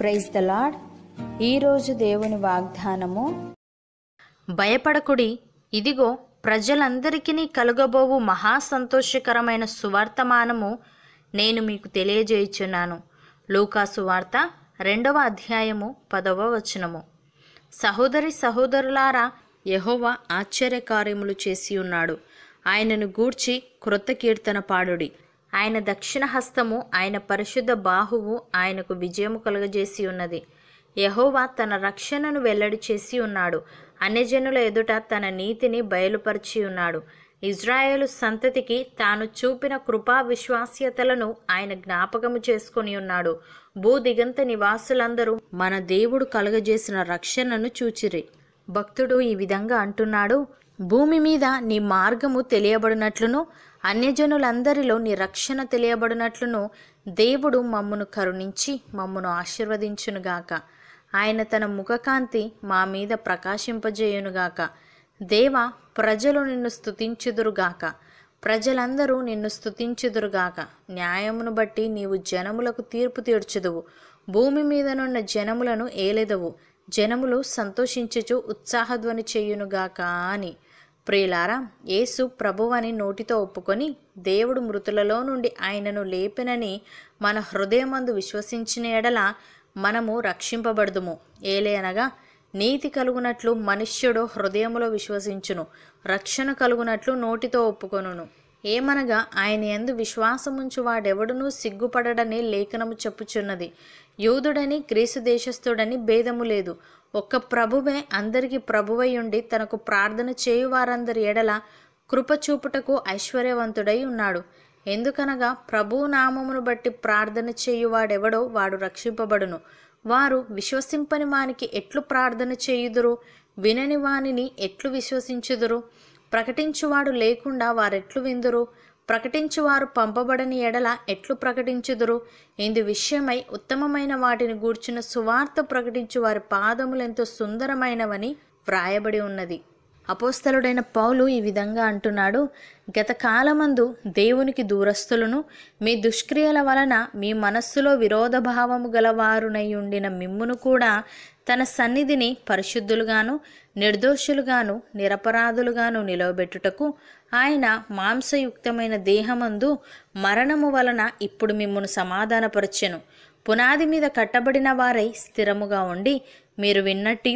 praise the lord ఈరోజు దేవుని వాగ్దానము భయపడకుడి ఇదిగో ప్రజలందరికీ కలుగబోవు మహా సంతోషకరమైన సువర్తమానము నేను మీకు తెలియజేయుచున్నాను లూకాసు వార్త రెండవ అధ్యాయము పదవ వచనము సహోదరి సహోదరులారా యహోవ ఆశ్చర్యకార్యములు చేసి ఉన్నాడు ఆయనను గూర్చి కృతకీర్తన కీర్తన పాడుడి ఆయన దక్షిణ హస్తము ఆయన పరిశుద్ధ బాహువు ఆయనకు విజయము కలుగజేసి ఉన్నది యహోవా తన రక్షణను వెల్లడి చేసి ఉన్నాడు అన్యజనుల ఎదుట తన నీతిని బయలుపరిచి ఉన్నాడు ఇజ్రాయేలు సంతతికి తాను చూపిన కృపా విశ్వాస్యతలను ఆయన జ్ఞాపకము చేసుకుని ఉన్నాడు భూదిగంత నివాసులందరూ మన దేవుడు కలుగజేసిన రక్షణను చూచిరి భక్తుడు ఈ విధంగా అంటున్నాడు భూమి మీద నీ మార్గము తెలియబడినట్లును అన్యజనులందరిలో నీ రక్షణ తెలియబడినట్లును దేవుడు మమ్మను కరుణించి మమ్మను ఆశీర్వదించునుగాక ఆయన తన ముఖకాంతి మా మీద ప్రకాశింపజేయునుగాక దేవ ప్రజలు నిన్ను స్థుతించుదురుగాక ప్రజలందరూ నిన్ను స్థుతించుదురుగాక న్యాయమును బట్టి నీవు జనములకు తీర్పు తీర్చుదువు భూమి మీదనున్న జనములను ఏలెదవు జనములు సంతోషించుచు ఉత్సాహధ్వని చేయునుగాక అని ప్రియులారా యేసు ప్రభువని నోటితో ఒప్పుకొని దేవుడు మృతులలో నుండి ఆయనను లేపినని మన హృదయమందు విశ్వసించిన ఎడల మనము రక్షింపబడదుము ఏలే అనగా నీతి కలుగునట్లు మనుష్యుడు హృదయములో విశ్వసించును రక్షణ కలుగునట్లు నోటితో ఒప్పుకొనును ఏమనగా ఆయన ఎందు విశ్వాసముంచు వాడెవడునూ సిగ్గుపడడని లేఖనము చెప్పుచున్నది యూదుడని గ్రీసు దేశస్థుడని భేదము లేదు ఒక్క ప్రభువే అందరికీ ప్రభువై ఉండి తనకు ప్రార్థన చేయు వారందరి ఎడల కృప చూపుటకు ఐశ్వర్యవంతుడై ఉన్నాడు ఎందుకనగా ప్రభు నామమును బట్టి ప్రార్థన చేయువాడెవడో వాడు రక్షింపబడును వారు విశ్వసింపని వానికి ఎట్లు ప్రార్థన చేయుదురు వినని వానిని ఎట్లు విశ్వసించుదురు ప్రకటించువాడు లేకుండా వారెట్లు విందురు ప్రకటించువారు పంపబడని ఎడల ఎట్లు ప్రకటించుదురు ఇందు విషయమై ఉత్తమమైన వాటిని గూర్చిన సువార్త ప్రకటించు వారి పాదములెంతో సుందరమైనవని వ్రాయబడి ఉన్నది అపోస్తలుడైన పౌలు ఈ విధంగా అంటున్నాడు గత కాలమందు దేవునికి దూరస్తులను మీ దుష్క్రియల వలన మీ మనస్సులో విరోధ భావము గలవారునై ఉండిన మిమ్మును కూడా తన సన్నిధిని పరిశుద్ధులుగాను నిర్దోషులుగాను నిరపరాధులుగాను నిలవబెట్టుటకు ఆయన మాంసయుక్తమైన దేహమందు మరణము వలన ఇప్పుడు మిమ్మును సమాధానపరచెను పునాది మీద కట్టబడిన వారై స్థిరముగా ఉండి మీరు విన్నట్టు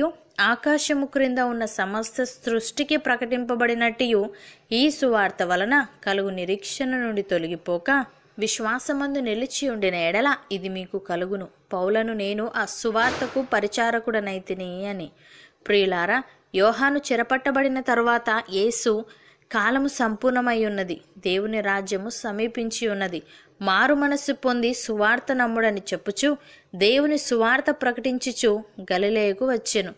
ఆకాశము క్రింద ఉన్న సమస్త సృష్టికి ప్రకటింపబడినట్టు ఈ సువార్త వలన కలుగు నిరీక్షణ నుండి తొలగిపోక విశ్వాసమందు నిలిచి ఉండిన ఎడల ఇది మీకు కలుగును పౌలను నేను ఆ సువార్తకు పరిచారకుడనైతిని అని ప్రియులారా యోహాను చెరపట్టబడిన తరువాత యేసు కాలము సంపూర్ణమై ఉన్నది దేవుని రాజ్యము సమీపించి ఉన్నది మారు మనస్సు పొంది సువార్త నమ్ముడని చెప్పుచు దేవుని సువార్త ప్రకటించుచు గలిలేయకు వచ్చెను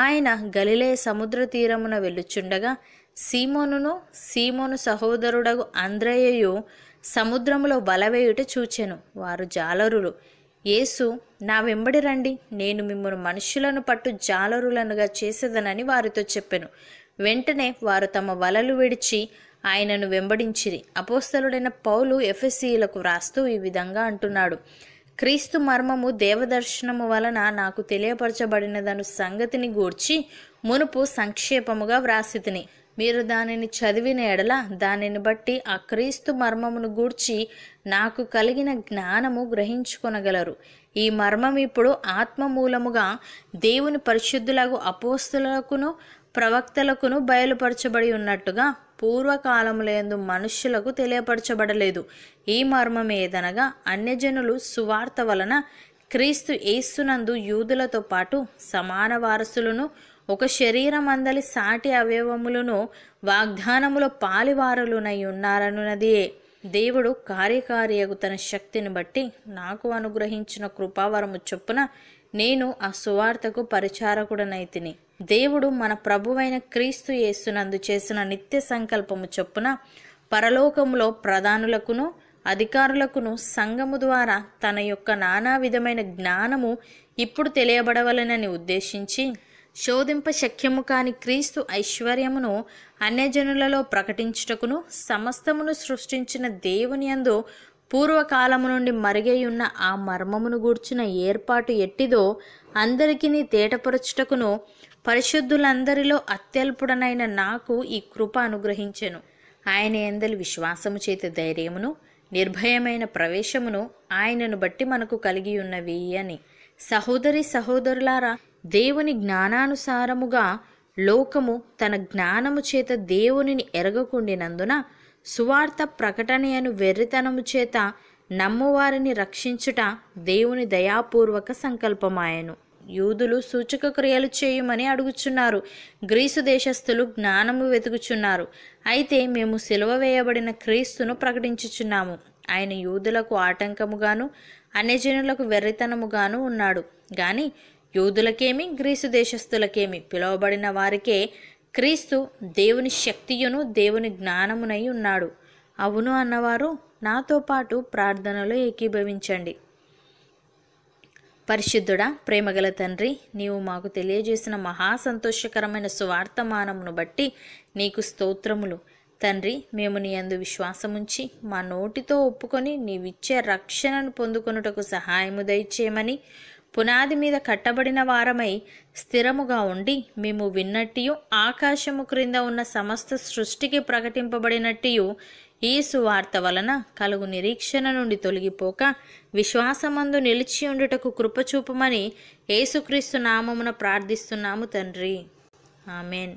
ఆయన గలిలే సముద్ర తీరమున వెళ్ళుచుండగా సీమోనును సీమోను సహోదరుడగు అంద్రయ్యయు సముద్రములో బలవేయుట చూచెను వారు జాలరులు యేసు నా వెంబడి రండి నేను మిమ్మల్ని మనుషులను పట్టు జాలరులనుగా చేసేదనని వారితో చెప్పెను వెంటనే వారు తమ వలలు విడిచి ఆయనను వెంబడించిరి అపోస్తలుడైన పౌలు ఎఫ్ఎస్సీలకు వ్రాస్తూ ఈ విధంగా అంటున్నాడు క్రీస్తు మర్మము దేవదర్శనము వలన నాకు తెలియపరచబడినదను సంగతిని గూర్చి మునుపు సంక్షేపముగా వ్రాసితిని మీరు దానిని చదివిన ఎడల దానిని బట్టి ఆ క్రీస్తు మర్మమును గూర్చి నాకు కలిగిన జ్ఞానము గ్రహించుకొనగలరు ఈ మర్మం ఇప్పుడు ఆత్మమూలముగా దేవుని పరిశుద్ధులకు అపోస్తులకును ప్రవక్తలకును బయలుపరచబడి ఉన్నట్టుగా పూర్వకాలములందు మనుష్యులకు తెలియపరచబడలేదు ఈ మర్మం ఏదనగా అన్యజనులు సువార్త వలన క్రీస్తు ఏస్తునందు యూదులతో పాటు సమాన వారసులను ఒక శరీరమందలి సాటి అవయవములను వాగ్దానములో పాలివారులునై ఉన్నారనున్నదియే దేవుడు కార్యకార్యకు తన శక్తిని బట్టి నాకు అనుగ్రహించిన కృపావరము చొప్పున నేను ఆ సువార్తకు పరిచారకుడనైతిని దేవుడు మన ప్రభువైన క్రీస్తు యేసునందు చేసిన నిత్య సంకల్పము చొప్పున పరలోకములో ప్రధానులకును అధికారులకును సంఘము ద్వారా తన యొక్క నానా విధమైన జ్ఞానము ఇప్పుడు తెలియబడవలనని ఉద్దేశించి శోధింప శక్యము కాని క్రీస్తు ఐశ్వర్యమును అన్యజనులలో ప్రకటించుటకును సమస్తమును సృష్టించిన దేవుని అందు పూర్వకాలము నుండి మరుగైయున్న ఆ మర్మమును గూర్చిన ఏర్పాటు ఎట్టిదో అందరికిని తేటపరచుటకును పరిశుద్ధులందరిలో అత్యల్పుడనైన నాకు ఈ కృప అనుగ్రహించెను ఆయన ఎందలి విశ్వాసము చేత ధైర్యమును నిర్భయమైన ప్రవేశమును ఆయనను బట్టి మనకు కలిగి ఉన్నవి అని సహోదరి సహోదరులారా దేవుని జ్ఞానానుసారముగా లోకము తన జ్ఞానము చేత దేవునిని ఎరగకుండినందున సువార్త ప్రకటనయను వెర్రితనము చేత నమ్మువారిని రక్షించుట దేవుని దయాపూర్వక సంకల్పమాయను యూదులు సూచక క్రియలు చేయమని అడుగుచున్నారు గ్రీసు దేశస్థులు జ్ఞానము వెతుకుచున్నారు అయితే మేము సిలువ వేయబడిన క్రీస్తును ప్రకటించుచున్నాము ఆయన యూదులకు ఆటంకముగాను అన్యజనులకు వెర్రితనముగాను ఉన్నాడు కానీ యూదులకేమి గ్రీసు దేశస్థులకేమి పిలువబడిన వారికే క్రీస్తు దేవుని శక్తియును దేవుని జ్ఞానమునై ఉన్నాడు అవును అన్నవారు నాతో పాటు ప్రార్థనలో ఏకీభవించండి పరిశుద్ధుడా ప్రేమగల తండ్రి నీవు మాకు తెలియజేసిన మహాసంతోషకరమైన స్వార్థమానమును బట్టి నీకు స్తోత్రములు తండ్రి మేము నీ అందు విశ్వాసముంచి మా నోటితో ఒప్పుకొని నీవిచ్చే రక్షణను పొందుకొనుటకు సహాయము దయచేయమని పునాది మీద కట్టబడిన వారమై స్థిరముగా ఉండి మేము విన్నట్టు ఆకాశము క్రింద ఉన్న సమస్త సృష్టికి ప్రకటింపబడినట్టు ఈ సువార్త వలన కలుగు నిరీక్షణ నుండి తొలగిపోక విశ్వాసమందు నిలిచి ఉండుటకు కృపచూపమని ఏసుక్రీస్తు నామమున ప్రార్థిస్తున్నాము తండ్రి ఆమెన్